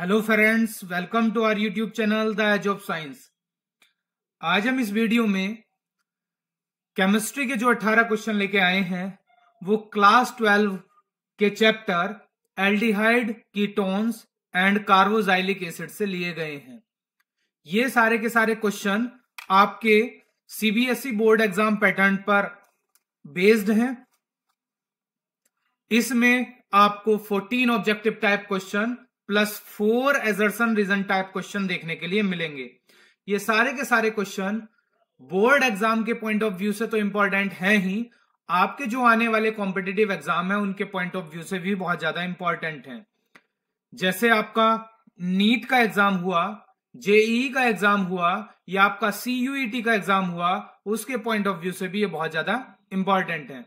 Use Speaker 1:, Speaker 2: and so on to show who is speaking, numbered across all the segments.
Speaker 1: Hello friends welcome to our YouTube channel the age of science आज हम इस video में केमिस्ट्री के जो 18 क्वेश्चन लेके आए हैं वो क्लास 12 के chapter aldehyde ketones and carboxylic acid से लिए गए हैं ये सारे के सारे क्वेश्चन आपके सीबीएसई बोर्ड एग्जाम पैटर्न पर बेस्ड हैं इसमें आपको 14 objective type question plus four assertion reason type question देखने के लिए मिलेंगे ये सारे के सारे क्वेश्चन बोर्ड एग्जाम के पॉइंट ऑफ व्यू से तो इंपॉर्टेंट है ही आपके जो आने वाले कॉम्पिटेटिव एग्जाम है उनके पॉइंट ऑफ व्यू से भी बहुत ज्यादा इंपॉर्टेंट है जैसे आपका नीट का एग्जाम हुआ जेई का एग्जाम हुआ या आपका सीयूईटी e का एग्जाम हुआ उसके पॉइंट ऑफ व्यू से भी ये बहुत ज्यादा इंपॉर्टेंट है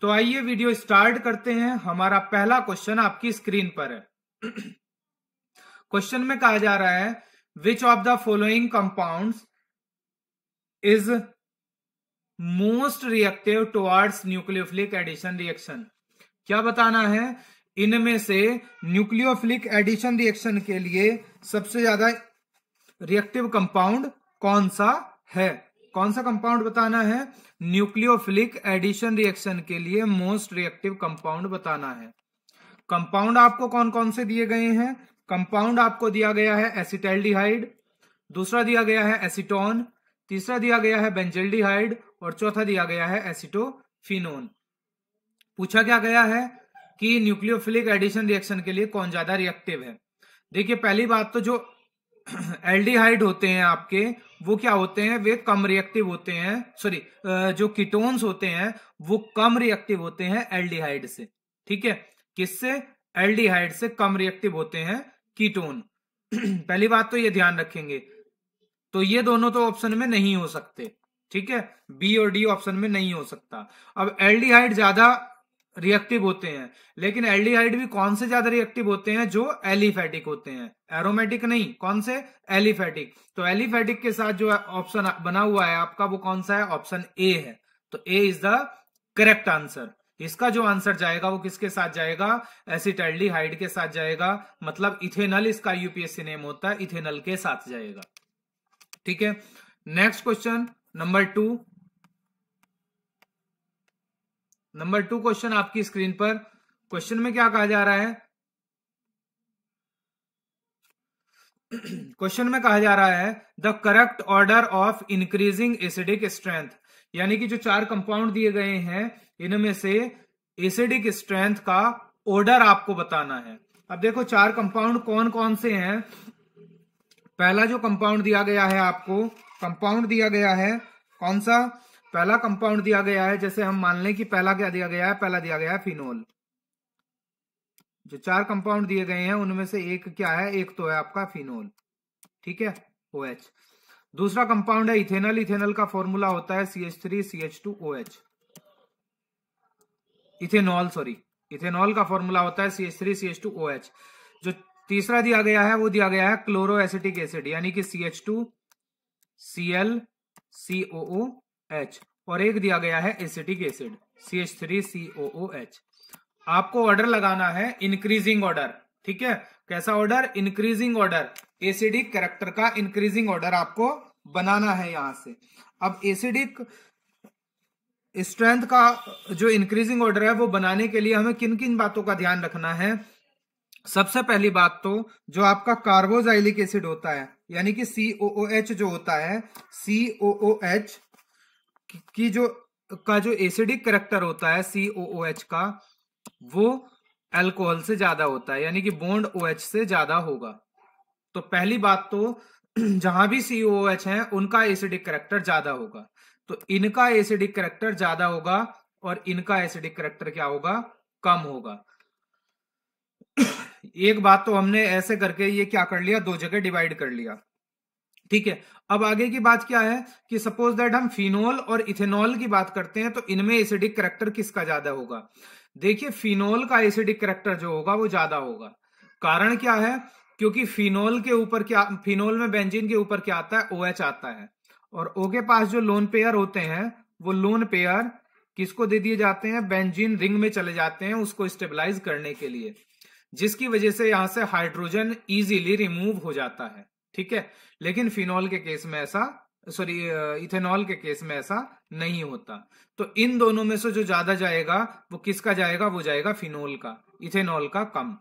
Speaker 1: तो आइए वीडियो स्टार्ट करते हैं हमारा पहला क्वेश्चन आपकी स्क्रीन पर है क्वेश्चन में कहा जा रहा है which of the following compound is most reactive towards nucleophilic addition reaction क्या बताना है इनमें से न्यूक्लियोफिलिक एडिशन रिएक्शन के लिए सबसे ज्यादा रिएक्टिव कंपाउंड कौन सा है कौन सा कंपाउंड बताना है न्यूक्लियोफिलिक एडिशन रिएक्शन के लिए मोस्ट रिएक्टिव कंपाउंड बताना है कंपाउंड आपको कौन कौन से दिए गए हैं कंपाउंड आपको दिया गया है एसिटेल्डिहाइड दूसरा दिया गया है एसिटोन तीसरा दिया गया है बेंजल्डिहाइड और चौथा दिया गया है एसिटोफिनोन पूछा क्या गया है कि न्यूक्लियोफिलिक एडिशन रिएक्शन के लिए कौन ज्यादा रिएक्टिव है देखिए पहली बात तो जो एल्डिहाइड होते हैं आपके वो क्या होते हैं वे कम रिएक्टिव होते हैं सॉरी जो किटोन्स होते हैं वो कम रिएक्टिव होते हैं एल्डिहाइड से ठीक है किससे एल्डिहाइड से कम रिएक्टिव होते हैं कीटोन पहली बात तो ये ध्यान रखेंगे तो ये दोनों तो ऑप्शन में नहीं हो सकते ठीक है बी और डी ऑप्शन में नहीं हो सकता अब एल्डिहाइड ज्यादा रिएक्टिव होते हैं लेकिन एल्डिहाइड भी कौन से ज्यादा रिएक्टिव होते हैं जो एलिफेटिक होते हैं एरोमेटिक नहीं कौन से एलिफेटिक तो एलिफेटिक के साथ जो ऑप्शन बना हुआ है आपका वो कौन सा है ऑप्शन ए है तो A is the correct answer इसका जो आंसर जाएगा वो किसके साथ जाएगा एसिटल्डिहाइड के साथ जाएगा मतलब इथेनल इसका यूपीएससी नेम होता है इथेनल के साथ जाएगा ठीक है next question number two number two question आपकी स्क्रीन पर क्वेश्चन में क्या कहा जा रहा है क्वेश्चन में कहा जा रहा है the correct order of increasing acidic strength यानी कि जो चार कंपाउंड दिए गए हैं इनमें से एसिडिक स्ट्रेंथ का ऑर्डर आपको बताना है अब देखो चार कंपाउंड कौन कौन से हैं पहला जो कंपाउंड दिया गया है आपको कंपाउंड दिया गया है कौन सा पहला कंपाउंड दिया गया है जैसे हम मान लें कि पहला क्या दिया गया है पहला दिया गया है फिनोल जो चार कंपाउंड दिए गए हैं उनमें से एक क्या है एक तो है आपका फिनोल ठीक है ओ OH. दूसरा कंपाउंड है इथेनल इथेनल का फॉर्मूला होता है C H three C H two O H ethanol sorry ethanol का फॉर्मूला होता है C H three C H two O H जो तीसरा दिया गया है वो दिया गया है क्लोरो एसिटिक एसिड यानी कि C H two C L C O O H और एक दिया गया है acetic acid C H three C O O H आपको ऑर्डर लगाना है इंक्रीजिंग ऑर्डर ठीक है कैसा order increasing order acidic character का इंक्रीजिंग ऑर्डर आपको बनाना है यहां से अब एसिडिक स्ट्रेंथ का जो इंक्रीजिंग ऑर्डर है वो बनाने के लिए हमें किन किन बातों का ध्यान रखना है सबसे पहली बात तो जो आपका कार्बोजाइलिक एसिड होता है यानी कि COOH जो होता है COOH की जो का जो एसिडिक करेक्टर होता है COOH का वो एल्कोहल से ज्यादा होता है यानी कि बॉन्ड OH से ज्यादा होगा तो पहली बात तो जहां भी COOH है उनका एसिडिक करेक्टर ज्यादा होगा तो इनका एसिडिक करेक्टर ज्यादा होगा और इनका एसिडिक करेक्टर क्या होगा कम होगा एक बात तो हमने ऐसे करके ये क्या कर लिया दो जगह डिवाइड कर लिया ठीक है अब आगे की बात क्या है कि सपोज दैट हम फिनोल और इथेनॉल की बात करते हैं तो इनमें एसिडिक करेक्टर किसका ज्यादा होगा देखिए फिनोल का एसिडिक करेक्टर जो होगा वो ज्यादा होगा कारण क्या है क्योंकि फिनोल के ऊपर क्या फिनोल में बेंजीन के ऊपर क्या आता है ओएच आता है और ओ के पास जो लोन पेयर होते हैं वो लोन पेयर किसको दे दिए जाते हैं बेंजीन रिंग में चले जाते हैं उसको स्टेबलाइज करने के लिए जिसकी वजह से यहां से हाइड्रोजन इजीली रिमूव हो जाता है ठीक है लेकिन फिनॉल के केस में ऐसा सॉरी इथेनॉल के केस में ऐसा नहीं होता तो इन दोनों में से जो ज्यादा जाएगा वो किसका जाएगा वो जाएगा फिनोल का इथेनॉल का कम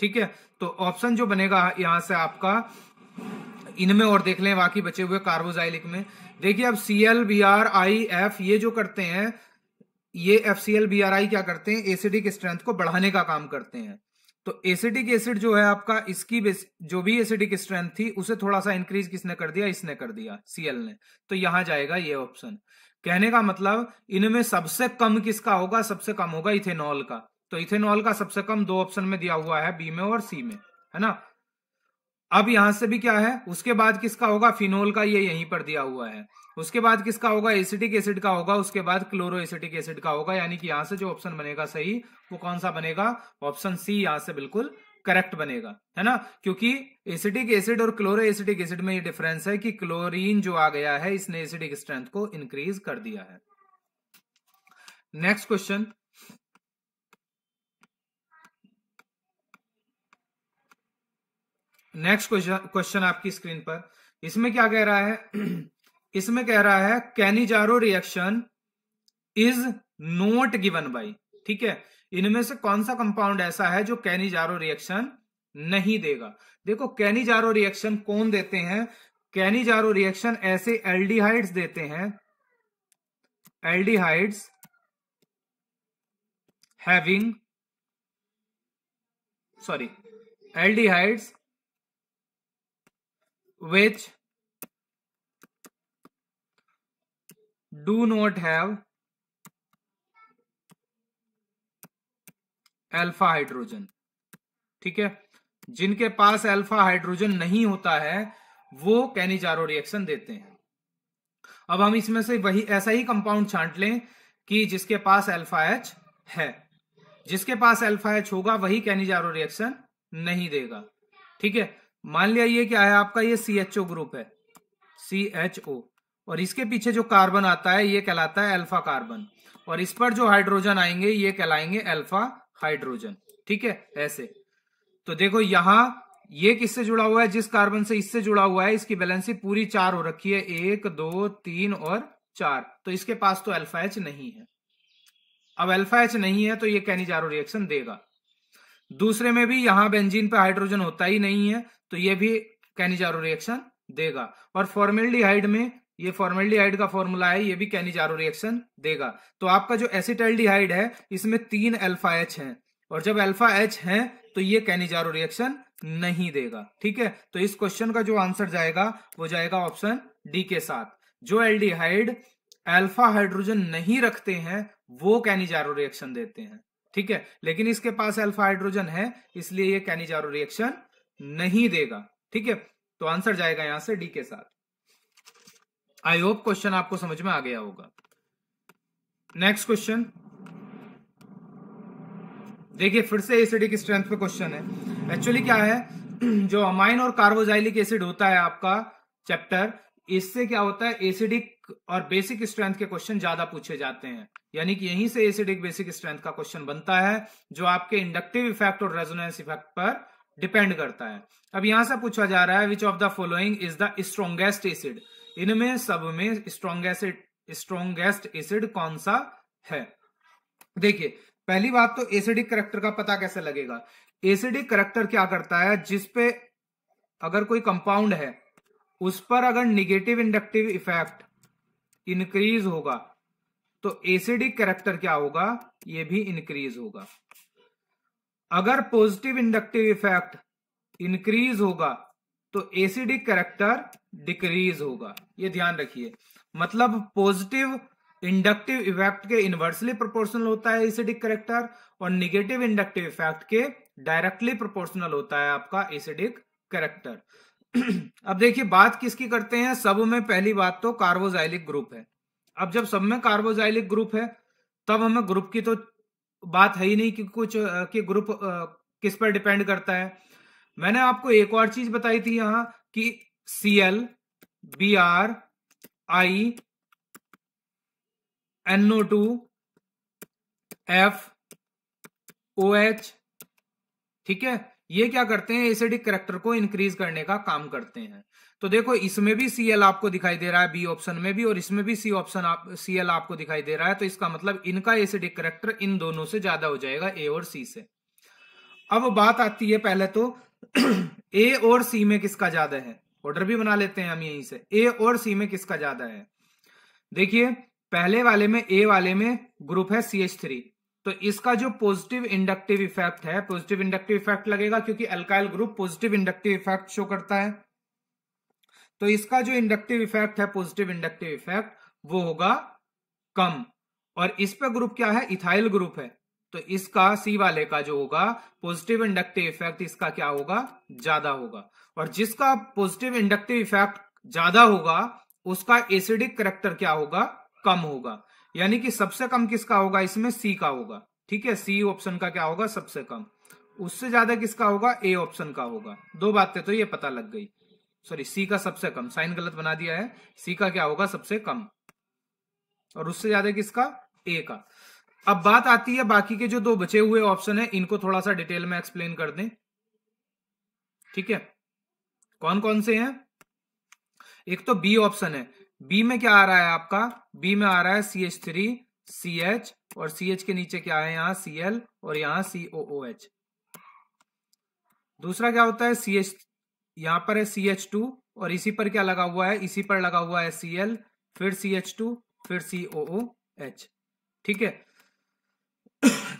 Speaker 1: ठीक है तो ऑप्शन जो बनेगा यहां से आपका इनमें और देख लें बाकी बचे हुए कार्बोजाइलिक में देखिए अब C L B R I F ये जो करते हैं ये F C L B R I क्या करते हैं एसिडिक स्ट्रेंथ को बढ़ाने का काम करते हैं तो एसिडिक एसिड जो है आपका इसकी जो भी एसिडिक स्ट्रेंथ थी उसे थोड़ा सा इंक्रीज किसने कर दिया इसने कर दिया सीएल ने तो यहां जाएगा ये ऑप्शन कहने का मतलब इनमें सबसे कम किसका होगा सबसे कम होगा इथेनॉल का तो इथेनॉल का सबसे कम दो ऑप्शन में दिया हुआ है बी में और सी में है ना अब यहां से भी क्या है उसके बाद किसका होगा फिनोल का ये यहीं पर दिया हुआ है उसके बाद किसका होगा एसिटिक एसिड का होगा उसके बाद क्लोरो एसिटिक एसिड का होगा यानी कि यहां से जो ऑप्शन बनेगा सही वो कौन सा बनेगा ऑप्शन सी यहां से बिल्कुल करेक्ट बनेगा है ना क्योंकि एसिटिक एसिड और क्लोरो एसिटिक एसिड में ये डिफरेंस है कि क्लोरीन जो आ गया है इसने एसिडिक स्ट्रेंथ को इंक्रीज कर दिया है next question next question question आपकी स्क्रीन पर इसमें क्या कह रहा है इसमें कह रहा है Cannizzaro reaction is not given by ठीक है इनमें से कौन सा कंपाउंड ऐसा है जो कैनिजारो रिएक्शन नहीं देगा देखो कैनिजारो रिएक्शन कौन देते हैं कैनिजारो रिएक्शन ऐसे एल्डिहाइड्स देते हैं aldehydes having sorry aldehydes which do not have alpha hydrogen ठीक है जिनके पास एल्फा हाइड्रोजन नहीं होता है वो कैनिजारो रिएक्शन देते हैं अब हम इसमें से वही ऐसा ही कंपाउंड छांट लें कि जिसके पास अल्फा एच है जिसके पास अल्फा एच होगा वही कैनिजारो रिएक्शन नहीं देगा ठीक है मान लिया ये क्या है आपका ये सी एच ओ ग्रुप है सी एच ओ और इसके पीछे जो कार्बन आता है ये कहलाता है अल्फा कार्बन और इस पर जो हाइड्रोजन आएंगे ये कहलाएंगे अल्फा हाइड्रोजन ठीक है ऐसे तो देखो यहां ये किससे जुड़ा हुआ है जिस कार्बन से इससे जुड़ा हुआ है इसकी बैलेंसी पूरी चार हो रखी है एक दो तीन और चार तो इसके पास तो अल्फा एच नहीं है अब अल्फा एच नहीं है तो ये कैनिजारो रिएक्शन देगा दूसरे में भी यहां बेंजीन पे हाइड्रोजन होता ही नहीं है तो ये भी कैनिजारो रिएक्शन देगा और फॉर्मेल्डिहाइड में ये फॉर्मेल्डिहाइड का फॉर्मूला है ये भी कैनिजारो रिएक्शन देगा तो आपका जो एसिटल्डिहाइड है इसमें तीन एल्फा एच है और जब एल्फा एच है तो ये कैनिजारो रिएक्शन नहीं देगा ठीक है तो इस क्वेश्चन का जो आंसर जाएगा वो जाएगा ऑप्शन डी के साथ जो एल्डिहाइड अल्फा हाइड्रोजन नहीं रखते हैं वो कैनिजारो रिएक्शन देते हैं ठीक है लेकिन इसके पास अल्फा हाइड्रोजन है इसलिए ये कैनिजारो रिएक्शन नहीं देगा ठीक है तो आंसर जाएगा यहां से डी के साथ आई होप क्वेश्चन आपको समझ में आ गया होगा नेक्स्ट क्वेश्चन देखिए फिर से एसिडिक स्ट्रेंथ पे क्वेश्चन है एक्चुअली क्या है जो अमाइन और कार्बोजाइलिक एसिड होता है आपका चैप्टर इससे क्या होता है एसिडिक और बेसिक स्ट्रेंथ के क्वेश्चन ज्यादा पूछे जाते हैं यानी कि यहीं से एसिडिक बेसिक स्ट्रेंथ का क्वेश्चन बनता है जो आपके इंडक्टिव इफेक्ट और रेजोनेंस इफेक्ट पर डिपेंड करता है अब यहां से पूछा जा रहा है which of the following is the strongest acid इनमें सब में स्ट्रोंगेस्ट स्ट्रोंगेस्ट एसिड कौन सा है देखिए पहली बात तो एसिडिक करेक्टर का पता कैसे लगेगा एसिडिक करेक्टर क्या करता है जिसपे अगर कोई कंपाउंड है उस पर अगर निगेटिव इंडक्टिव इफेक्ट इंक्रीज होगा तो एसिडिक करेक्टर क्या होगा ये भी इंक्रीज होगा अगर पॉजिटिव इंडक्टिव इफेक्ट इंक्रीज होगा तो एसिडिक करेक्टर डिक्रीज होगा ये ध्यान रखिए मतलब पॉजिटिव इंडक्टिव इफेक्ट के इन्वर्सली प्रोपोर्शनल होता है एसिडिक करेक्टर और निगेटिव इंडक्टिव इफेक्ट के डायरेक्टली प्रोपोर्शनल होता है आपका एसिडिक करेक्टर अब देखिए बात किसकी करते हैं सब में पहली बात तो कार्बोजाइलिक ग्रुप है अब जब सब में कार्बोजाइलिक ग्रुप है तब हमें ग्रुप की तो बात है ही नहीं कि कुछ कि ग्रुप किस पर डिपेंड करता है मैंने आपको एक और चीज बताई थी यहां कि C L B R I NO two F O H ठीक है ये क्या करते हैं एसिडिक करेक्टर को इंक्रीज करने का काम करते हैं तो देखो इसमें भी सीएल आपको दिखाई दे रहा है बी ऑप्शन में भी और इसमें भी सी ऑप्शन आप सीएल आपको दिखाई दे रहा है तो इसका मतलब इनका एसिडिक करेक्टर इन दोनों से ज्यादा हो जाएगा ए और सी से अब बात आती है पहले तो ए और सी में किसका ज्यादा है ऑर्डर भी बना लेते हैं हम यहीं से ए और सी में किसका ज्यादा है देखिए पहले वाले में ए वाले में ग्रुप है सी एच थ्री तो इसका जो पॉजिटिव इंडक्टिव इफेक्ट है पॉजिटिव इंडक्टिव इफेक्ट लगेगा क्योंकि alkyl group positive inductive effect show करता है तो इसका जो इंडक्टिव इफेक्ट है पॉजिटिव इंडक्टिव इफेक्ट वो होगा कम और इस पे ग्रुप क्या है इथाइल ग्रुप है तो इसका सी वाले का जो होगा पॉजिटिव इंडक्टिव इफेक्ट इसका क्या होगा ज्यादा होगा और जिसका पॉजिटिव इंडक्टिव इफेक्ट ज्यादा होगा उसका एसिडिक करेक्टर क्या होगा कम होगा यानी कि सबसे कम किसका होगा इसमें सी का होगा ठीक है सी ऑप्शन का क्या होगा सबसे कम उससे ज्यादा किसका होगा ए ऑप्शन का होगा दो बातें तो ये पता लग गई सॉरी सी का सबसे कम साइन गलत बना दिया है सी का क्या होगा सबसे कम और उससे ज्यादा किसका ए का अब बात आती है बाकी के जो दो बचे हुए ऑप्शन है इनको थोड़ा सा डिटेल में एक्सप्लेन कर दें ठीक है कौन कौन से हैं एक तो बी ऑप्शन है बी में क्या आ रहा है आपका बी में आ रहा है C H three C H और सी एच के नीचे क्या है यहां सी एल और यहां सीओ एच दूसरा क्या होता है सी एच यहां पर है सी एच टू और इसी पर क्या लगा हुआ है इसी पर लगा हुआ है सी एल फिर सी एच टू फिर सी ओ ओ एच ठीक है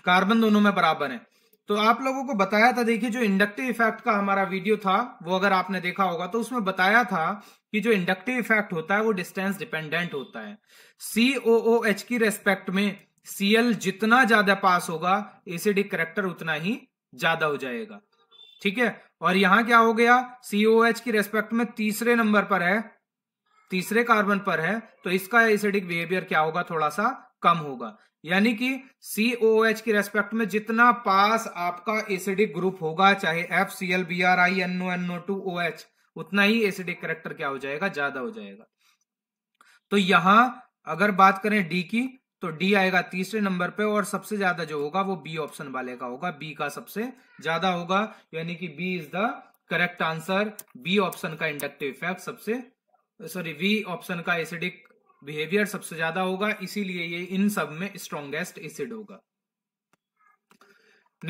Speaker 1: कार्बन दोनों में बराबर है तो आप लोगों को बताया था देखिए जो इंडक्टिव इफेक्ट का हमारा वीडियो था वो अगर आपने देखा होगा तो उसमें बताया था कि जो इंडक्टिव इफेक्ट होता है वो डिस्टेंस डिपेंडेंट होता है सी ओ एच की रेस्पेक्ट में सीएल जितना ज्यादा पास होगा एसिडिक करेक्टर उतना ही ज्यादा हो जाएगा ठीक है और यहां क्या हो गया एच की रेस्पेक्ट में तीसरे नंबर पर है तीसरे कार्बन पर है तो इसका एसिडिक बिहेवियर क्या होगा थोड़ा सा कम होगा यानी कि एच की रेस्पेक्ट में जितना पास आपका एसिडिक ग्रुप होगा चाहे F C L B R I NO NO two O H उतना ही एसिडिक करेक्टर क्या हो जाएगा ज्यादा हो जाएगा तो यहां अगर बात करें डी की तो डी आएगा तीसरे नंबर पे और सबसे ज्यादा जो होगा वो बी ऑप्शन वाले का होगा बी का सबसे ज्यादा होगा यानी कि B is the correct answer B option का इंडक्टिव इफेक्ट सबसे सॉरी वी ऑप्शन का एसिडिक बिहेवियर सबसे ज्यादा होगा इसीलिए ये इन सब में स्ट्रॉन्गेस्ट एसिड होगा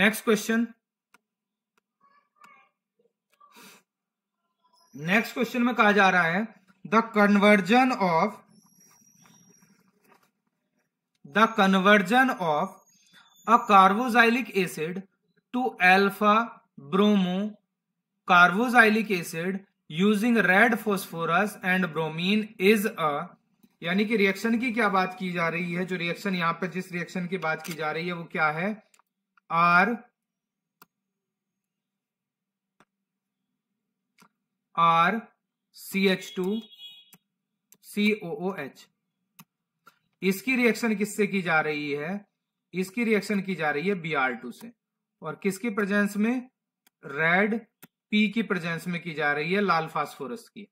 Speaker 1: नेक्स्ट क्वेश्चन नेक्स्ट क्वेश्चन में कहा जा रहा है the conversion of the conversion of a carboxylic acid to alpha bromo carboxylic acid using red phosphorus and bromine is a यानी कि रिएक्शन की क्या बात की जा रही है जो रिएक्शन यहां पर जिस रिएक्शन की बात की जा रही है वो क्या है R R C H two C O H इसकी रिएक्शन किससे की जा रही है इसकी रिएक्शन की जा रही है बी आर टू से और किसकी प्रेजेंस में रेड पी की प्रेजेंस में की जा रही है लाल फास्फोरस की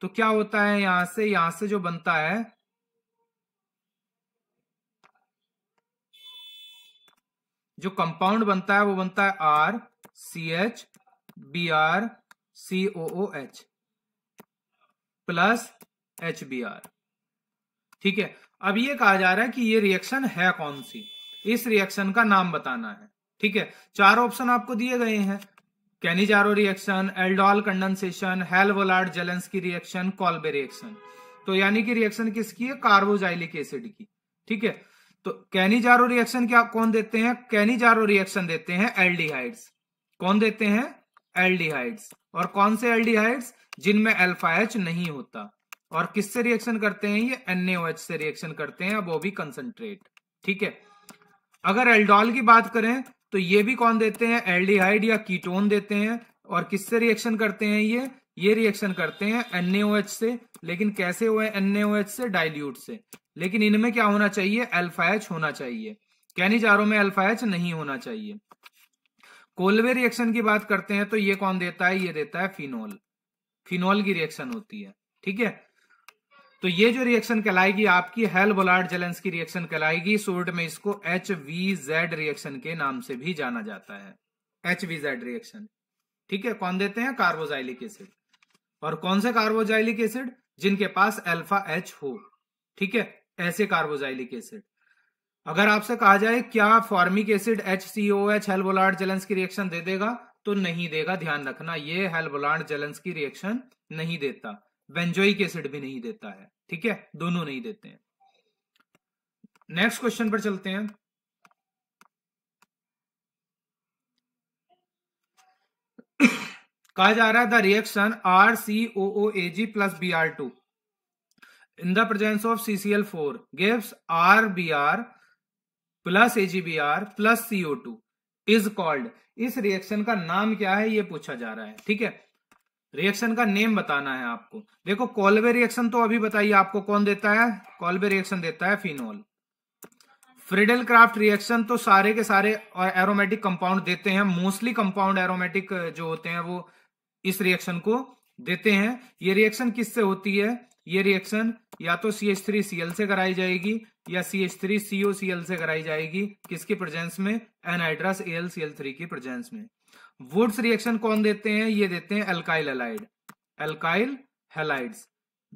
Speaker 1: तो क्या होता है यहां से यहां से जो बनता है जो कंपाउंड बनता है वो बनता है R C H B R C O O H plus H B R ठीक है अब ये कहा जा रहा है कि ये रिएक्शन है कौन सी इस रिएक्शन का नाम बताना है ठीक है चार ऑप्शन आपको दिए गए हैं Cannizzaro reaction aldol condensation Hell Zelinsky की रिएक्शन कॉल्बे रिएक्शन तो यानी कि रिएक्शन किसकी है कार्बोजाइलिक एसिड की ठीक है तो कैनिजारो रिएक्शन क्या कौन देते हैं कैनिजारो रिएक्शन देते हैं एल्डिहाइड्स कौन देते हैं एल्डिहाइड्स और कौन से एल्डिहाइड्स जिनमें एल्फाएच नहीं होता और किससे रिएक्शन करते हैं ये एन से रिएक्शन करते हैं अब वो भी कंसनट्रेट ठीक है अगर एल्डोल की बात करें तो ये भी कौन देते हैं एल्डिहाइड या कीटोन देते हैं और किससे रिएक्शन करते हैं ये ये रिएक्शन करते हैं एनएच से लेकिन कैसे हुए एनएओएच से डाइल्यूट से लेकिन इनमें क्या होना चाहिए एल्फाएच होना चाहिए कैनी जारों में एल्फाएच नहीं होना चाहिए कोलवे रिएक्शन की बात करते हैं तो ये कौन देता है ये देता है फिनोल फिनोल की रिएक्शन होती है ठीक है तो ये जो रिएक्शन कहलाएगी आपकी हेल बोलार्ड जेलेंस की रिएक्शन कहलाएगी सोर्ट में इसको एच वी जेड रिएक्शन के नाम से भी जाना जाता है एच वी जेड रिएक्शन ठीक है कौन देते हैं कार्बोजाइलिक एसिड और कौन से कार्बोजाइलिक एसिड जिनके पास एल्फा एच हो ठीक है ऐसे कार्बोजाइलिक एसिड अगर आपसे कहा जाए क्या formic acid H C O H Hell Volhard Zelinsky की रिएक्शन दे देगा तो नहीं देगा ध्यान रखना ये हेल्बोलार्ड जेलेंस की रिएक्शन नहीं देता बेंजोइक एसिड भी नहीं देता है ठीक है दोनों नहीं देते हैं नेक्स्ट क्वेश्चन पर चलते हैं कहा जा रहा है the reaction R C O O A G plus B R two in the presence of C C L four gives R B R plus A G B R plus CO two is called इस reaction का नाम क्या है ये पूछा जा रहा है ठीक है रिएक्शन का नेम बताना है आपको देखो कॉलवे रिएक्शन तो अभी बताइए आपको कौन देता है कॉलवे रिएक्शन देता है फिनोल फ्रिडल क्राफ्ट रिएक्शन तो सारे के सारे एरोमेटिक कंपाउंड देते हैं मोस्टली कंपाउंड एरोमेटिक जो होते हैं वो इस रिएक्शन को देते हैं ये रिएक्शन किससे होती है ये रिएक्शन या तो C H three C L से कराई जाएगी या C H three CO C L से कराई जाएगी किसकी प्रेजेंस में anhydrous A L C L three की प्रेजेंस में वुड्स रिएक्शन कौन देते हैं ये देते हैं alkyl halide alkyl halides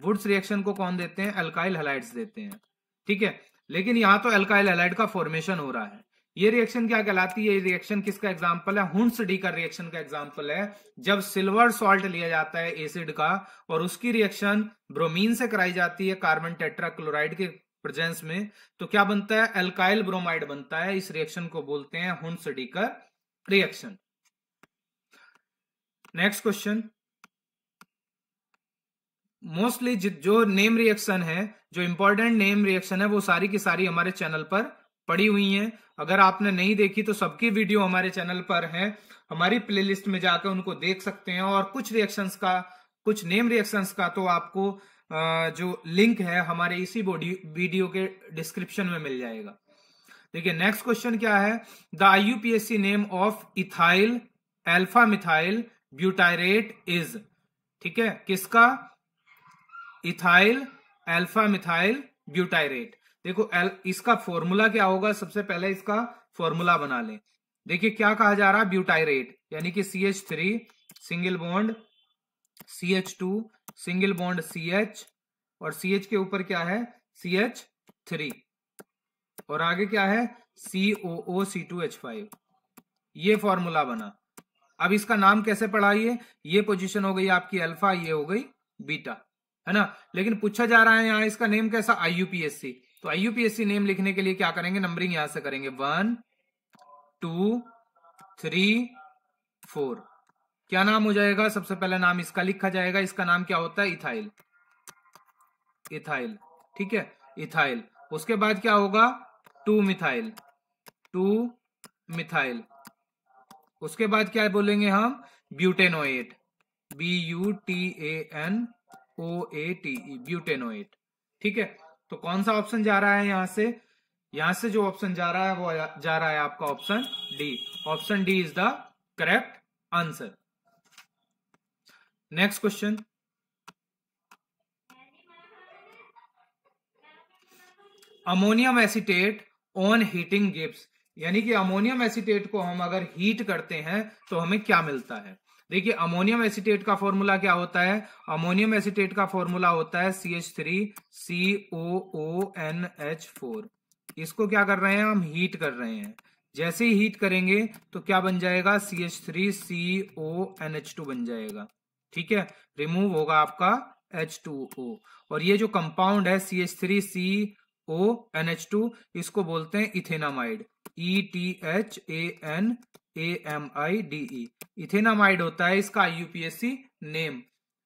Speaker 1: Wurtz reaction को कौन देते हैं अल्काइल हेलाइड्स देते हैं ठीक है लेकिन यहां तो अल्काइल हेलाइड का फॉर्मेशन हो रहा है ये रिएक्शन क्या कहलाती है ये रिएक्शन किसका एग्जाम्पल है हुंस डी का रिएक्शन का एग्जाम्पल है जब सिल्वर सॉल्ट लिया जाता है एसिड का और उसकी रिएक्शन ब्रोमीन से कराई जाती है कार्बन टेट्राक्लोराइड के प्रेजेंस में तो क्या बनता है अल्काइल ब्रोमाइड बनता है इस रिएक्शन को बोलते हैं Hunsdiecker reaction next question mostly जो नेम रिएक्शन है जो इंपॉर्टेंट नेम रिएक्शन है वो सारी की सारी हमारे चैनल पर पड़ी हुई हैं अगर आपने नहीं देखी तो सबकी वीडियो हमारे चैनल पर है हमारी प्लेलिस्ट में जाकर उनको देख सकते हैं और कुछ रिएक्शंस का कुछ नेम रिएक्शंस का तो आपको जो लिंक है हमारे इसी वीडियो के डिस्क्रिप्शन में मिल जाएगा देखिए नेक्स्ट क्वेश्चन क्या है the C name of ethyl alpha methyl butyrate is ठीक है किसका इथाइल एल्फा मिथाइल ब्यूटायरेट देखो एल, इसका फॉर्मूला क्या होगा सबसे पहले इसका फॉर्मूला बना लें देखिए क्या कहा जा रहा है ब्यूटायरेट यानी कि C H three single bond C H two single bond C H और सी एच के ऊपर क्या है सी एच थ्री और आगे क्या है C O O C two H five ये फॉर्मूला बना अब इसका नाम कैसे पढ़ाइए ये पोजीशन हो गई आपकी अल्फा ये हो गई बीटा है ना लेकिन पूछा जा रहा है यहाँ इसका नेम कैसा आई तो आई नेम लिखने के लिए क्या करेंगे नंबरिंग यहां से करेंगे वन टू थ्री फोर क्या नाम हो जाएगा सबसे पहले नाम इसका लिखा जाएगा इसका नाम क्या होता है इथाइल इथाइल ठीक है इथाइल उसके बाद क्या होगा टू मिथाइल टू मिथाइल उसके बाद क्या बोलेंगे हम butanoate B U T A N O A T E butanoate ठीक है तो कौन सा ऑप्शन जा रहा है यहां से यहां से जो ऑप्शन जा रहा है वो जा रहा है आपका option D option D is the correct answer next question ammonium acetate on heating gives यानी कि अमोनियम एसिटेट को हम अगर हीट करते हैं तो हमें क्या मिलता है देखिए अमोनियम एसिटेट का फॉर्मूला क्या होता है अमोनियम एसिटेट का फॉर्मूला होता है C H three C O O N H four इसको क्या कर रहे हैं हम हीट कर रहे हैं जैसे ही हीट करेंगे तो क्या बन जाएगा C H three C O N H two बन जाएगा ठीक है रिमूव होगा आपका एच टू ओ और ये जो कंपाउंड है C H three C O N H two इसको बोलते हैं ethanamide E T H A N A M I D E ethanamide होता है इसका आई नेम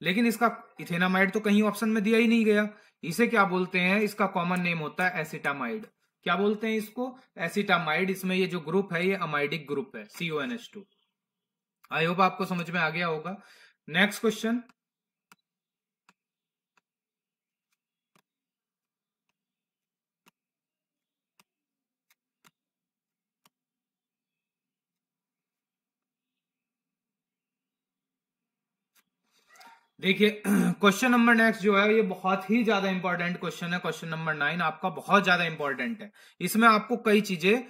Speaker 1: लेकिन इसका इथेनामाइड तो कहीं ऑप्शन में दिया ही नहीं गया इसे क्या बोलते हैं इसका कॉमन नेम होता है एसिटामाइड क्या बोलते हैं इसको एसिटामाइड इसमें ये जो ग्रुप है ये अमाइडिक ग्रुप है CO N H two I hope आपको समझ में आ गया होगा नेक्स्ट क्वेश्चन देखिए क्वेश्चन नंबर नेक्स्ट जो है ये बहुत ही ज्यादा इंपॉर्टेंट क्वेश्चन है क्वेश्चन नंबर नाइन आपका बहुत ज्यादा इंपॉर्टेंट है इसमें आपको कई चीजें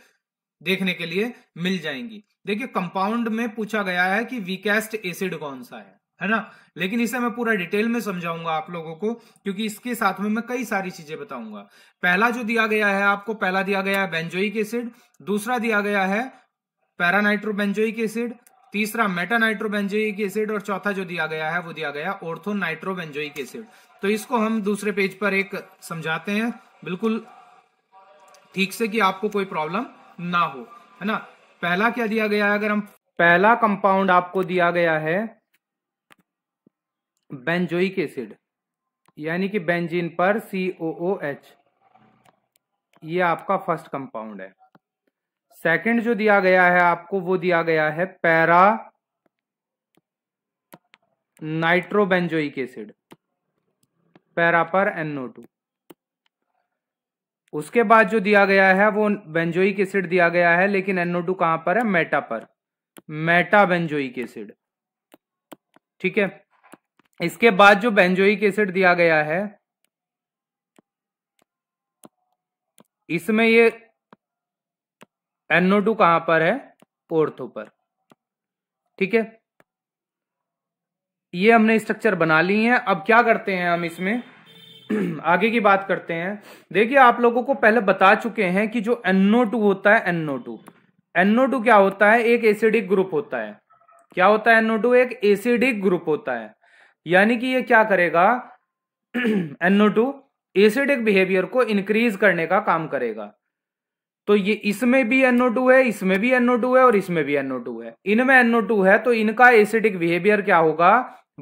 Speaker 1: देखने के लिए मिल जाएंगी देखिए कंपाउंड में पूछा गया है कि वीकेस्ट एसिड कौन सा है है ना लेकिन इसे मैं पूरा डिटेल में समझाऊंगा आप लोगों को क्योंकि इसके साथ में मैं कई सारी चीजें बताऊंगा पहला जो दिया गया है आपको पहला दिया गया है बेंजोइक एसिड दूसरा दिया गया है पैरानाइट्रोबेंजोइक एसिड तीसरा मेटा नाइट्रोबेंजोइक एसिड और चौथा जो दिया गया है वो दिया गया ओर्थो नाइट्रोबेंजोइक एसिड तो इसको हम दूसरे पेज पर एक समझाते हैं बिल्कुल ठीक से कि आपको कोई प्रॉब्लम ना हो है ना पहला क्या दिया गया है अगर हम पहला कंपाउंड आपको दिया गया है बेंजोइक एसिड यानी कि बेंजीन पर सीओ एच ये आपका फर्स्ट कंपाउंड है सेकंड जो दिया गया है आपको वो दिया गया है पैरा नाइट्रोबेंजोइक एसिड पैरा पर एनओ टू उसके बाद जो दिया गया है वो बेंजोइक एसिड दिया गया है लेकिन एनओ टू कहां पर है मेटा पर मेटा बेंजोइक एसिड ठीक है इसके बाद जो बेंजोइक एसिड दिया गया है इसमें ये एनओ टू कहां पर है ओर्थो पर ठीक है ये हमने स्ट्रक्चर बना ली है अब क्या करते हैं हम इसमें आगे की बात करते हैं देखिए आप लोगों को पहले बता चुके हैं कि जो एनओ टू होता है एनओ टू एनओ टू क्या होता है एक एसिडिक ग्रुप होता है क्या होता है एनओ टू एक एसिडिक ग्रुप होता है यानी कि ये क्या करेगा एनओ टू एसिडिक बिहेवियर को इंक्रीज करने का काम करेगा तो ये इसमें भी टू है इसमें भी टू है और इसमें भी टू है इनमें टू है तो इनका एसिडिक बिहेवियर क्या होगा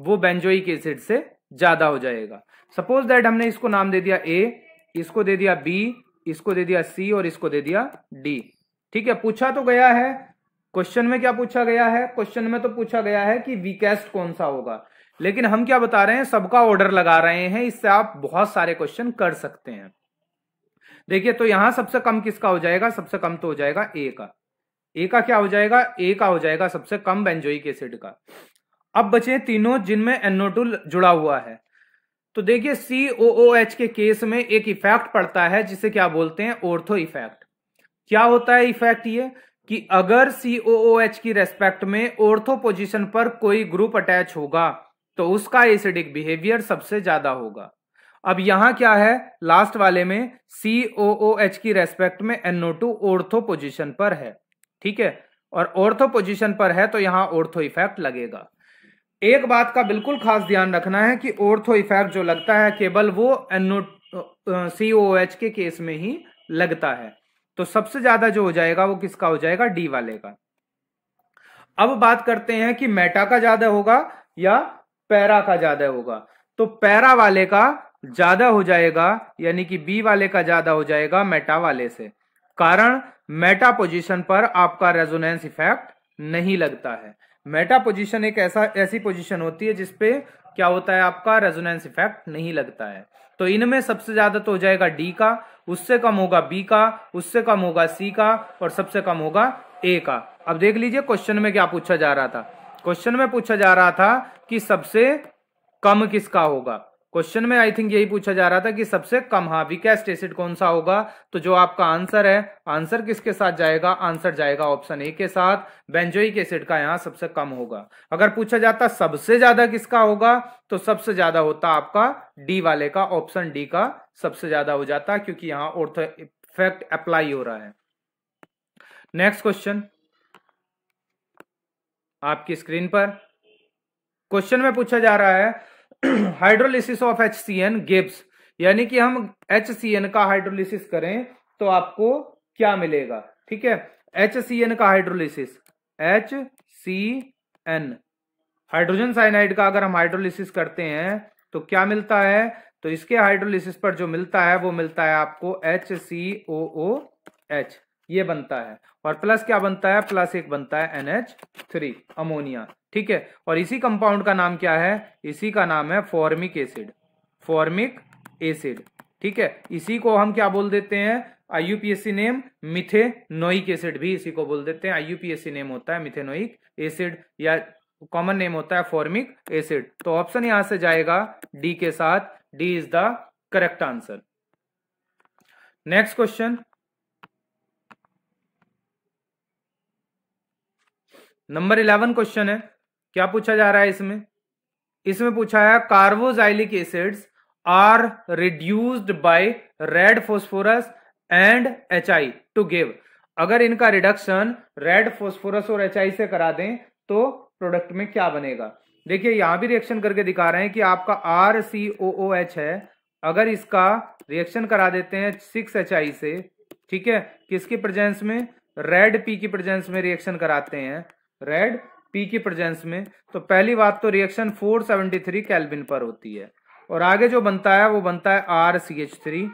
Speaker 1: वो बेंजोइक एसिड से ज्यादा हो जाएगा सपोज दैट हमने इसको नाम दे दिया ए इसको दे दिया बी इसको दे दिया सी और इसको दे दिया डी ठीक है पूछा तो गया है क्वेश्चन में क्या पूछा गया है क्वेश्चन में तो पूछा गया है कि वीकेस्ट कौन सा होगा लेकिन हम क्या बता रहे हैं सबका ऑर्डर लगा रहे हैं इससे आप बहुत सारे क्वेश्चन कर सकते हैं देखिए तो यहां सबसे कम किसका हो जाएगा सबसे कम तो हो जाएगा ए का ए का क्या हो जाएगा ए का हो जाएगा सबसे कम बेंजोइक एसिड का अब बचे तीनों जिनमें एनोटू जुड़ा हुआ है तो देखिए सी ओ ओ एच के केस में एक इफेक्ट पड़ता है जिसे क्या बोलते हैं ओर्थो इफेक्ट क्या होता है इफेक्ट ये कि अगर सी ओ ओ एच की रेस्पेक्ट में ओर्थो पोजिशन पर कोई ग्रुप अटैच होगा तो उसका एसिडिक बिहेवियर सबसे ज्यादा होगा अब यहां क्या है लास्ट वाले में सी ओ ओ एच की रेस्पेक्ट में एनओ टू ओर्थो पोजिशन पर है ठीक है और ओर्थो पोजिशन पर है तो यहां ओर्थो इफेक्ट लगेगा एक बात का बिल्कुल खास ध्यान रखना है कि ओर्थो इफेक्ट जो लगता है केवल वो एनओ सी ओ एच के केस में ही लगता है तो सबसे ज्यादा जो हो जाएगा वो किसका हो जाएगा डी वाले का अब बात करते हैं कि मेटा का ज्यादा होगा या पैरा का ज्यादा होगा तो पैरा वाले का ज्यादा हो जाएगा यानी कि बी वाले का ज्यादा हो जाएगा मेटा वाले से कारण मेटा पोजीशन पर आपका रेजोनेंस इफेक्ट नहीं लगता है मेटा पोजीशन एक ऐसा ऐसी पोजीशन होती है जिसपे क्या होता है आपका रेजोनेंस इफेक्ट नहीं लगता है तो इनमें सबसे ज्यादा तो हो जाएगा डी का उससे कम होगा बी का उससे कम होगा सी का और सबसे कम होगा ए का अब देख लीजिए क्वेश्चन में क्या पूछा जा रहा था क्वेश्चन में पूछा जा रहा था कि सबसे कम किसका होगा क्वेश्चन में आई थिंक यही पूछा जा रहा था कि सबसे कम हा वीकेस्ट एसिड कौन सा होगा तो जो आपका आंसर है आंसर किसके साथ जाएगा आंसर जाएगा ऑप्शन ए के साथ बेंजोइक एसिड का यहाँ सबसे कम होगा अगर पूछा जाता सबसे ज्यादा किसका होगा तो सबसे ज्यादा होता आपका डी वाले का ऑप्शन डी का सबसे ज्यादा हो जाता क्योंकि यहाँ ओर्थ इफेक्ट अप्लाई हो रहा है नेक्स्ट क्वेश्चन आपकी स्क्रीन पर क्वेश्चन में पूछा जा रहा है hydrolysis of H C N gives यानी कि हम एच सी एन का हाइड्रोलिसिस करें तो आपको क्या मिलेगा ठीक है एच सी एन का hydrolysis H C N hydrogen cyanide का अगर हम हाइड्रोलिसिस करते हैं तो क्या मिलता है तो इसके हाइड्रोलिसिस पर जो मिलता है वो मिलता है आपको H C O O H ये बनता है और प्लस क्या बनता है प्लस एक बनता है एनएच थ्री अमोनिया ठीक है और इसी कंपाउंड का नाम क्या है इसी का नाम है फॉर्मिक एसिड फॉर्मिक एसिड ठीक है इसी को हम क्या बोल देते हैं आईयूपीएससी नेम मिथेनोइक एसिड भी इसी को बोल देते हैं आईयूपीएससी नेम होता है मिथेनोइक एसिड या कॉमन नेम होता है फॉर्मिक एसिड तो ऑप्शन यहां से जाएगा डी के साथ D is the correct answer next question number eleven question है क्या पूछा जा रहा है इसमें इसमें पूछा है carboxylic acids are reduced by red phosphorus and H I to give अगर इनका रिडक्शन रेड फॉस्फोरस और एच आई से करा दें तो प्रोडक्ट में क्या बनेगा देखिए यहां भी रिएक्शन करके दिखा रहे हैं कि आपका are C O O H है अगर इसका रिएक्शन करा देते हैं सिक्स एच आई से ठीक है किसकी प्रेजेंस में रेड पी की प्रेजेंस में रिएक्शन कराते हैं रेड पी की प्रेजेंस में तो पहली बात तो रिएक्शन 473 सेवेंटी पर होती है और आगे जो बनता है वो बनता है R C H three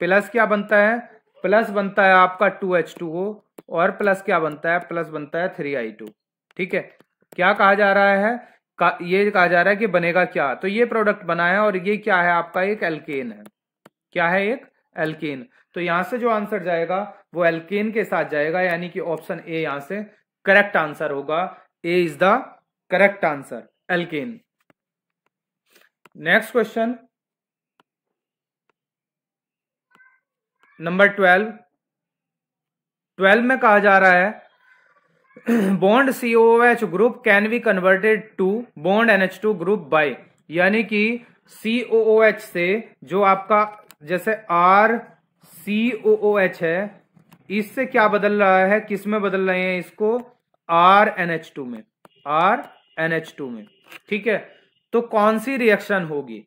Speaker 1: plus क्या बनता है प्लस बनता है आपका टू एच टू ओ और प्लस क्या बनता है प्लस बनता है थ्री आई टू ठीक है क्या कहा जा रहा है का, ये कहा जा रहा है कि बनेगा क्या तो ये प्रोडक्ट बना है और ये क्या है आपका एक एल्केन है क्या है एक एल्केन तो यहां से जो आंसर जाएगा वो एल्केन के साथ जाएगा यानी कि ऑप्शन ए यहां से करेक्ट आंसर होगा A is the correct answer alkane next question number twelve twelve में कहा जा रहा है bond COH group can be converted to bond NH two group by यानी कि सीओएच से जो आपका जैसे आर सीओएच है इससे क्या बदल रहा है किसमें बदल रहे हैं इसको आर एन एच टू में आर एन एच टू में ठीक है तो कौन सी रिएक्शन होगी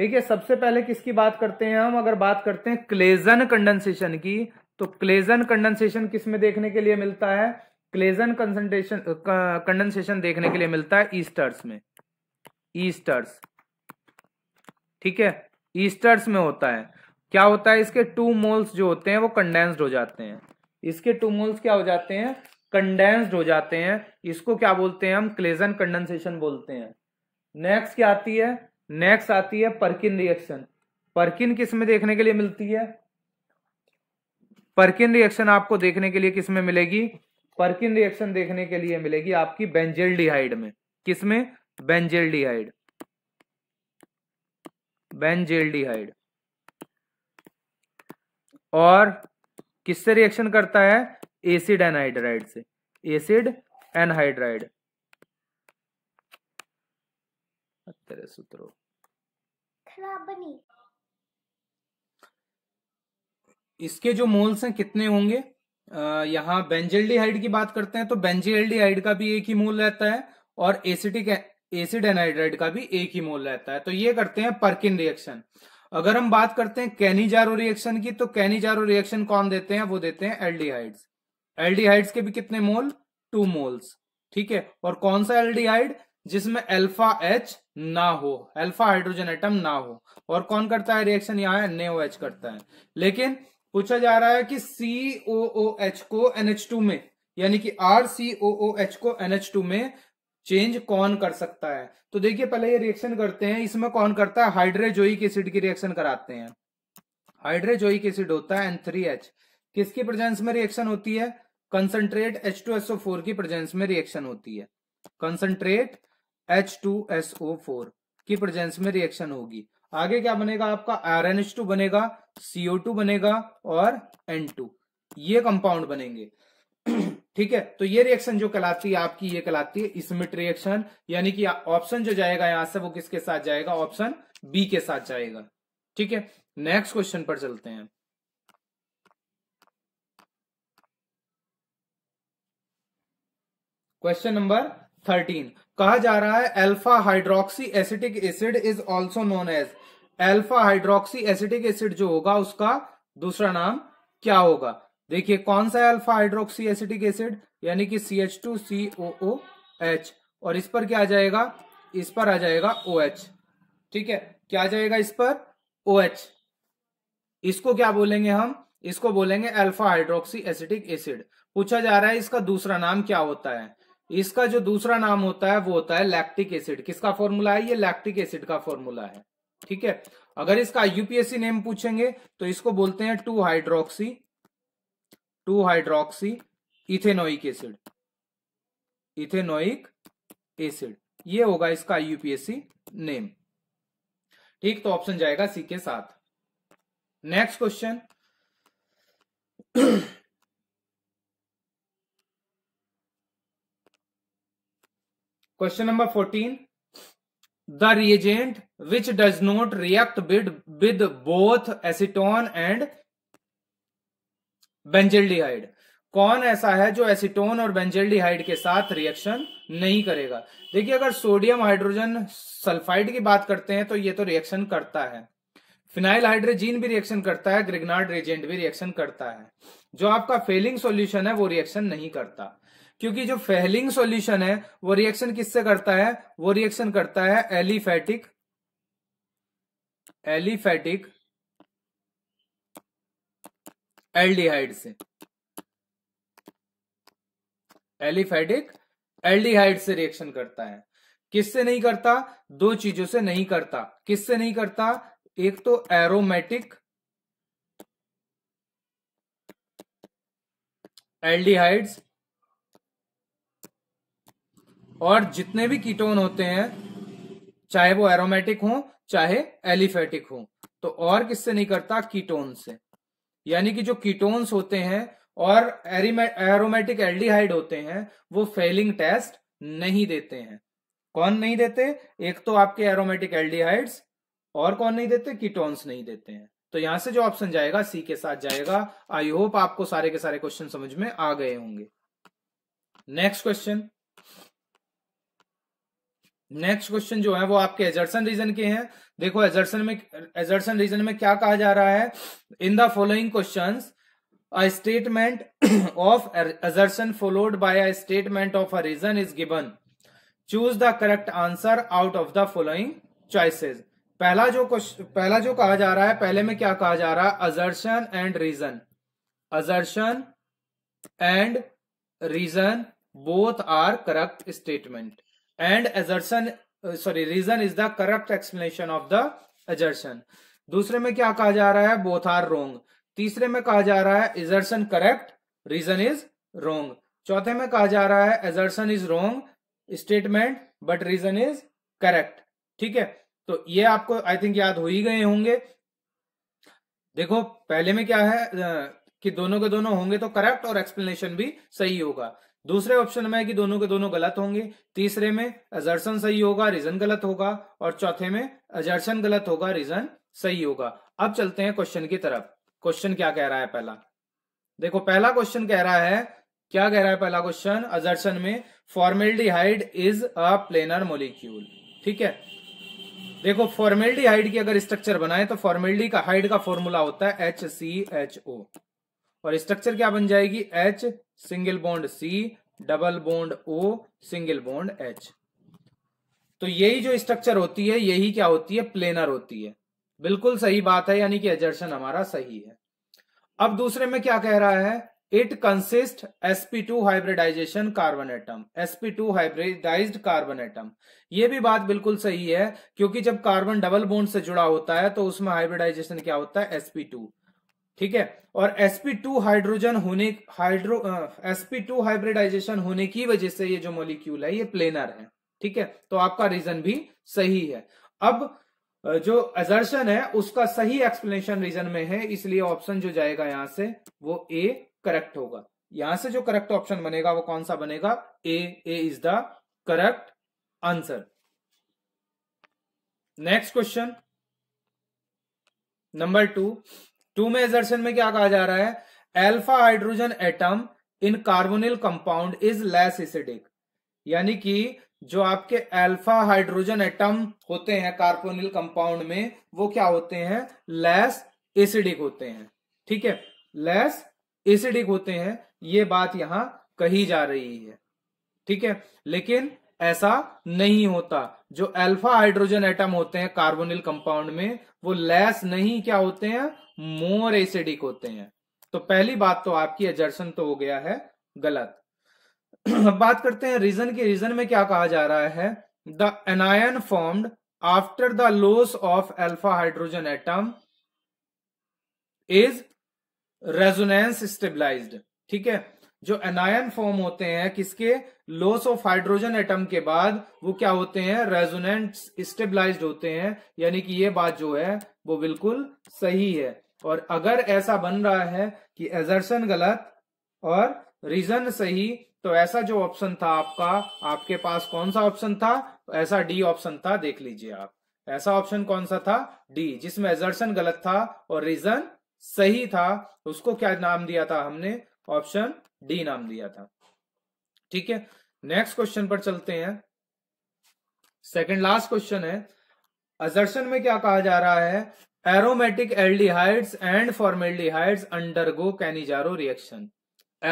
Speaker 1: देखिए सबसे पहले किसकी बात करते हैं हम अगर बात करते हैं क्लेजन कंडेंसेशन की तो क्लेजन कंडेंसेशन किस में देखने के लिए मिलता है क्लेजन कंसेंट्रेशन कंडेंसेशन देखने के लिए मिलता है ईस्टर्स में ईस्टर्स ठीक है ईस्टर्स में होता है क्या होता है इसके टू मोल्स जो होते हैं वो कंडेंस्ड हो जाते हैं इसके टू मोल्स क्या हो जाते हैं कंडेंस्ड हो जाते हैं इसको क्या बोलते हैं हम क्लेजन कंडेंसेशन बोलते हैं नेक्स्ट क्या आती है नेक्स्ट आती है परकिन रिएक्शन परकिन किस में देखने के लिए मिलती है परकिन रिएक्शन आपको देखने के लिए किस में मिलेगी परकिन रिएक्शन देखने के लिए मिलेगी आपकी बेंजेल डिहाइड में किसमें बेंजेल डिहाइड बेंजेल डिहाइड और किससे रिएक्शन करता है एसिड एनहाइड्राइड से एसिड एनहाइड्राइड सूत्रों इसके जो मोल्स हैं कितने होंगे यहाँ बेंजेल्डिहाइड की बात करते हैं तो बेंजेल्डिहाइड का भी एक ही मोल रहता है और एसिटिक एसिड एनहाइड्राइड का भी एक ही मोल रहता है तो ये करते हैं परकिन रिएक्शन अगर हम बात करते हैं जारो रिएक्शन की तो जारो रिएक्शन कौन देते हैं वो देते हैं एल्डिहाइड्स एल्डिहाइड्स के भी कितने मोल टू मोल्स ठीक है और कौन सा एल्डिहाइड जिसमें अल्फा एच ना हो अल्फा हाइड्रोजन एटम ना हो और कौन करता है रिएक्शन यहाँ नेओ एच करता है लेकिन पूछा जा रहा है कि सी ओ ओ एच को एनएच टू में यानी कि R C O O H को एनएच टू में चेंज कौन कर सकता है तो देखिए पहले ये रिएक्शन करते हैं इसमें कौन करता है हाइड्रेजोइक एसिड की रिएक्शन कराते हैं हाइड्रेजोइक एसिड होता है एन थ्री एच किसकी प्रेजेंस में रिएक्शन होती है कंसंट्रेट H2SO4 की प्रेजेंस में रिएक्शन होती है कंसंट्रेट H2SO4 की प्रेजेंस में रिएक्शन होगी आगे क्या बनेगा आपका टू बनेगा CO2 बनेगा और N2 ये कंपाउंड बनेंगे ठीक है तो ये रिएक्शन जो कहलाती है आपकी ये कहलाती है इसमिट रिएक्शन यानी कि ऑप्शन जो जाएगा यहां से वो किसके साथ जाएगा ऑप्शन बी के साथ जाएगा ठीक है नेक्स्ट क्वेश्चन पर चलते हैं क्वेश्चन नंबर थर्टीन कहा जा रहा है alpha hydroxy acetic acid is also known as alpha hydroxy acetic acid जो होगा उसका दूसरा नाम क्या होगा देखिए कौन सा अल्फा हाइड्रोक्सी एसिटिक एसिड यानी कि C H two C O O H और इस पर क्या आ जाएगा इस पर आ जाएगा ओ एच ठीक है क्या आ जाएगा इस पर ओ एच इसको क्या बोलेंगे हम इसको बोलेंगे अल्फा हाइड्रोक्सी एसिटिक एसिड पूछा जा रहा है इसका दूसरा नाम क्या होता है इसका जो दूसरा नाम होता है वो होता है लैक्टिक एसिड किसका फॉर्मूला है ये लैक्टिक एसिड का फॉर्मूला है ठीक है अगर इसका यूपीएससी नेम पूछेंगे तो इसको बोलते हैं two hydroxy two hydroxy ethanoic acid ethanoic acid ये होगा इसका यूपीएससी नेम ठीक तो ऑप्शन जाएगा सी के साथ next question question number fourteen the reagent which does not react with with both acetone and benzaldehyde कौन ऐसा है जो एसिटोन और बेंजेल्डिहाइड के साथ रिएक्शन नहीं करेगा देखिए अगर सोडियम हाइड्रोजन सल्फाइड की बात करते हैं तो ये तो रिएक्शन करता है फिनाइल हाइड्रोजीन भी रिएक्शन करता है ग्रिगनार्ड रिएजेंट भी रिएक्शन करता है जो आपका फेलिंग सॉल्यूशन है वो रिएक्शन नहीं करता क्योंकि जो फेलिंग सॉल्यूशन है वो रिएक्शन किससे करता है वो रिएक्शन करता है एलिफैटिक एलिफैटिक एल्डिहाइड से एलिफैटिक एल्डिहाइड से रिएक्शन करता है किससे नहीं करता दो चीजों से नहीं करता किससे नहीं करता एक तो एरोमेटिक एल्डिहाइड्स और जितने भी कीटोन होते हैं चाहे वो एरोमेटिक हो चाहे एलिफेटिक हो तो और किससे नहीं करता कीटोन से यानी कि जो कीटोन्स होते हैं और एरोमेटिक एल्डिहाइड होते हैं वो फेलिंग टेस्ट नहीं देते हैं कौन नहीं देते एक तो आपके एरोमेटिक एल्डिहाइड्स और कौन नहीं देते कीटोन्स नहीं देते हैं तो यहां से जो ऑप्शन जाएगा सी के साथ जाएगा आई होप आपको सारे के सारे क्वेश्चन समझ में आ गए होंगे नेक्स्ट क्वेश्चन नेक्स्ट क्वेश्चन जो है वो आपके एजर्सन रीजन के हैं देखो एजर्सन में एजर्सन रीजन में क्या कहा जा रहा है in the following question a statement of assertion followed by a statement of a reason is given choose the correct answer out of the following choices पहला जो क्वेश्चन पहला जो कहा जा रहा है पहले में क्या कहा जा रहा है assertion and reason assertion and reason both are correct statement and assertion sorry reason is the correct explanation of the assertion दूसरे में क्या कहा जा रहा है बोथ आर रोंग तीसरे में कहा जा रहा है assertion correct reason is wrong चौथे में कहा जा रहा है assertion is wrong statement but reason is correct ठीक है तो ये आपको आई थिंक याद हो ही गए होंगे देखो पहले में क्या है कि दोनों के दोनों होंगे तो करेक्ट और एक्सप्लेनेशन भी सही होगा दूसरे ऑप्शन में है कि दोनों के दोनों गलत होंगे तीसरे में एजर्सन सही होगा रीजन गलत होगा और चौथे में एजर्सन गलत होगा रीजन सही होगा अब चलते हैं क्वेश्चन की तरफ क्वेश्चन क्या कह रहा है पहला देखो पहला क्वेश्चन कह रहा है क्या कह रहा है पहला क्वेश्चन अजर्सन में formaldehyde is a planar molecule ठीक है देखो फॉर्मेलिटीहाइड की अगर स्ट्रक्चर बनाए तो फॉर्मेलिटी का हाइड का फॉर्मूला होता है एच सी एच ओ और स्ट्रक्चर क्या बन जाएगी H single bond C double bond O single bond H तो यही जो स्ट्रक्चर होती है यही क्या होती है प्लेनर होती है बिल्कुल सही बात है यानी कि एजर्शन हमारा सही है अब दूसरे में क्या कह रहा है it consist SP two hybridization carbon atom SP two hybridize carbon atom यह भी बात बिल्कुल सही है क्योंकि जब कार्बन डबल बोन्ड से जुड़ा होता है तो उसमें हाइब्रिडाइजेशन क्या होता है एसपी टू ठीक है और sp2 हाइड्रोजन होने हाइड्रो sp2 हाइब्रिडाइजेशन होने की वजह से ये जो मॉलिक्यूल है ये प्लेनर है ठीक है तो आपका रीजन भी सही है अब जो एजर्शन है उसका सही एक्सप्लेनेशन रीजन में है इसलिए ऑप्शन जो जाएगा यहां से वो ए करेक्ट होगा यहां से जो करेक्ट ऑप्शन बनेगा वो कौन सा बनेगा A A is the correct answer next question number two two में एजर्शन में क्या कहा जा रहा है alpha hydrogen atom in carbonyl compound is less acidic यानी कि जो आपके अल्फा हाइड्रोजन एटम होते हैं कार्बोनिल कंपाउंड में वो क्या होते हैं लेस एसिडिक होते हैं ठीक है लेस एसिडिक होते हैं ये बात यहां कही जा रही है ठीक है लेकिन ऐसा नहीं होता जो अल्फा हाइड्रोजन एटम होते हैं कार्बोनिल कंपाउंड में वो लेस नहीं क्या होते हैं मोर एसिडिक होते हैं तो पहली बात तो आपकी एजर्सन तो हो गया है गलत अब बात करते हैं रीजन के रीजन में क्या कहा जा रहा है the anion formed after the loss of alpha hydrogen atom is resonance stabilise ठीक है जो एनायन फॉर्म होते हैं किसके लॉस ऑफ हाइड्रोजन एटम के बाद वो क्या होते हैं रेजोनेंट स्टेबलाइज्ड होते हैं यानी कि ये बात जो है वो बिल्कुल सही है और अगर ऐसा बन रहा है कि एजर्सन गलत और रीजन सही तो ऐसा जो ऑप्शन था आपका आपके पास कौन सा ऑप्शन था तो ऐसा डी ऑप्शन था देख लीजिए आप ऐसा ऑप्शन कौन सा था डी जिसमें एजर्सन गलत था और रीजन सही था उसको क्या नाम दिया था हमने ऑप्शन डी नाम दिया था ठीक है नेक्स्ट क्वेश्चन पर चलते हैं सेकंड लास्ट क्वेश्चन है अजर्शन में क्या कहा जा रहा है aromatic aldehydes and formaldehydes undergo Cannizzaro reaction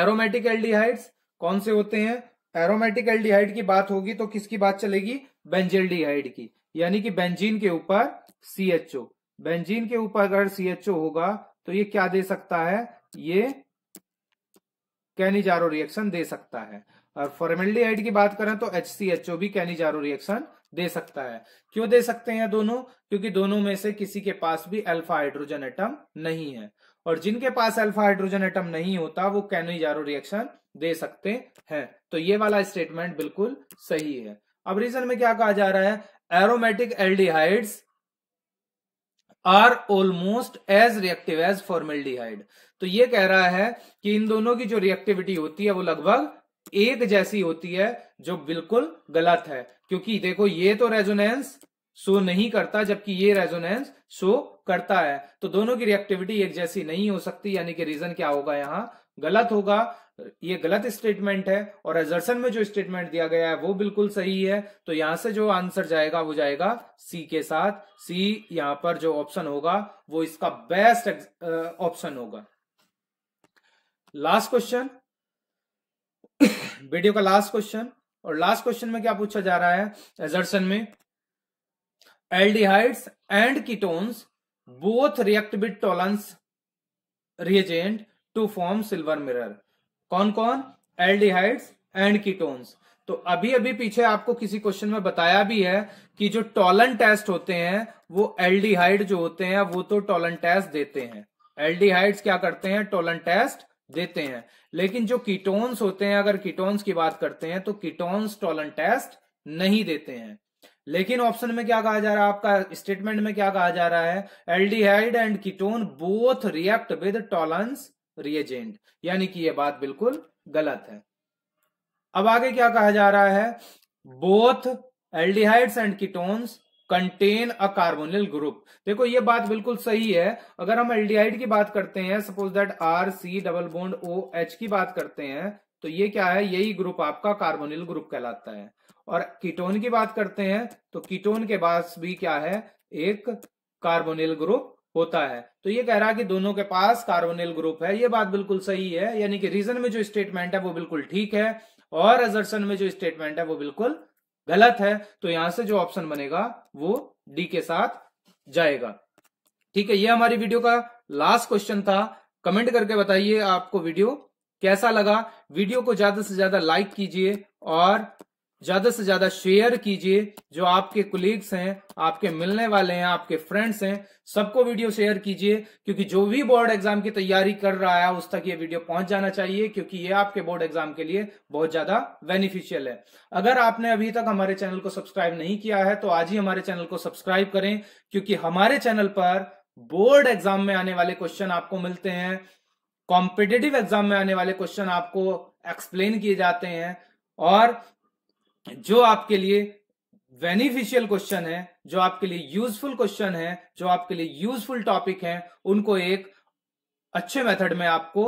Speaker 1: aromatic aldehydes कौन से होते हैं एरोमेटिक एल्डिहाइड की बात होगी तो किसकी बात चलेगी बेंजेल्डिहाइड की यानी कि बेंजीन के ऊपर सीएचओ बेंजीन के ऊपर अगर सीएचओ होगा तो ये क्या दे सकता है ये कैनिजारो रिएक्शन दे सकता है और फॉर्मेल्डिहाइड की बात करें तो एच सी एच ओ भी कैनिजारो रिएक्शन दे सकता है क्यों दे सकते हैं दोनों क्योंकि दोनों में से किसी के पास भी अल्फा हाइड्रोजन एटम नहीं है और जिनके पास अल्फा हाइड्रोजन एटम नहीं होता वो कैनिजारो रिएक्शन दे सकते हैं तो ये वाला स्टेटमेंट बिल्कुल सही है अब रीजन में क्या कहा जा रहा है aromatic aldehydes are almost as reactive as formaldehyde तो ये कह रहा है कि इन दोनों की जो रिएक्टिविटी होती है वो लगभग एक जैसी होती है जो बिल्कुल गलत है क्योंकि देखो ये तो रेजोनेंस शो नहीं करता जबकि ये रेजोनेंस शो करता है तो दोनों की रिएक्टिविटी एक जैसी नहीं हो सकती यानी कि रीजन क्या होगा यहां गलत होगा ये गलत स्टेटमेंट है और एजर्सन में जो स्टेटमेंट दिया गया है वो बिल्कुल सही है तो यहां से जो आंसर जाएगा वो जाएगा सी के साथ सी यहां पर जो ऑप्शन होगा वो इसका बेस्ट ऑप्शन होगा लास्ट क्वेश्चन वीडियो का लास्ट क्वेश्चन और लास्ट क्वेश्चन में क्या पूछा जा रहा है एजर्सन में aldehydes and ketones both react with Tollens reagent to form silver mirror कौन कौन एल्डिहाइड्स एंड कीटोन्स तो अभी अभी पीछे आपको किसी क्वेश्चन में बताया भी है कि जो टॉलन टेस्ट होते हैं वो एल्डिहाइड जो होते हैं वो तो टॉलन टेस्ट देते हैं एल्डिहाइड्स क्या करते हैं टॉलन टेस्ट देते हैं लेकिन जो कीटोन्स होते हैं अगर कीटोन्स की बात करते हैं तो कीटोन्स टॉलन टेस्ट नहीं देते हैं लेकिन ऑप्शन में क्या कहा जा रहा है आपका स्टेटमेंट में क्या कहा जा रहा है aldehyde and ketone both react with Tollen reagent यानी कि यह बात बिल्कुल गलत है अब आगे क्या कहा जा रहा है both aldehydes and ketones contain a carbonyl group देखो ये बात बिल्कुल सही है अगर हम एल्डिहाइड की बात करते हैं suppose that R C double bond O H की बात करते हैं तो ये क्या है यही ग्रुप आपका कार्बोनिल ग्रुप कहलाता है और कीटोन की बात करते हैं तो कीटोन के पास भी क्या है एक कार्बोनिल ग्रुप होता है तो ये कह रहा कि दोनों के पास कार्बोनिल ग्रुप है ये बात बिल्कुल सही है यानी कि रीजन में जो स्टेटमेंट है वो बिल्कुल ठीक है और एजर्सन में जो स्टेटमेंट है वो बिल्कुल गलत है तो यहां से जो ऑप्शन बनेगा वो डी के साथ जाएगा ठीक है ये हमारी वीडियो का लास्ट क्वेश्चन था कमेंट करके बताइए आपको वीडियो कैसा लगा वीडियो को ज्यादा से ज्यादा लाइक कीजिए और ज्यादा से ज्यादा शेयर कीजिए जो आपके कुलीग्स हैं आपके मिलने वाले हैं आपके फ्रेंड्स हैं सबको वीडियो शेयर कीजिए क्योंकि जो भी बोर्ड एग्जाम की तैयारी कर रहा है उस तक ये वीडियो पहुंच जाना चाहिए क्योंकि ये आपके बोर्ड एग्जाम के लिए बहुत ज्यादा बेनिफिशियल है अगर आपने अभी तक हमारे चैनल को सब्सक्राइब नहीं किया है तो आज ही हमारे चैनल को सब्सक्राइब करें क्योंकि हमारे चैनल पर बोर्ड एग्जाम में आने वाले क्वेश्चन आपको मिलते हैं कॉम्पिटेटिव एग्जाम में आने वाले क्वेश्चन आपको एक्सप्लेन किए जाते हैं और जो आपके लिए बेनिफिशियल क्वेश्चन है जो आपके लिए यूजफुल क्वेश्चन है जो आपके लिए यूजफुल टॉपिक है उनको एक अच्छे मेथड में आपको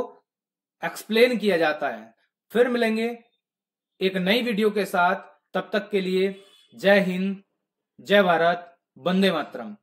Speaker 1: एक्सप्लेन किया जाता है फिर मिलेंगे एक नई वीडियो के साथ तब तक के लिए जय हिंद जय भारत वंदे मातरम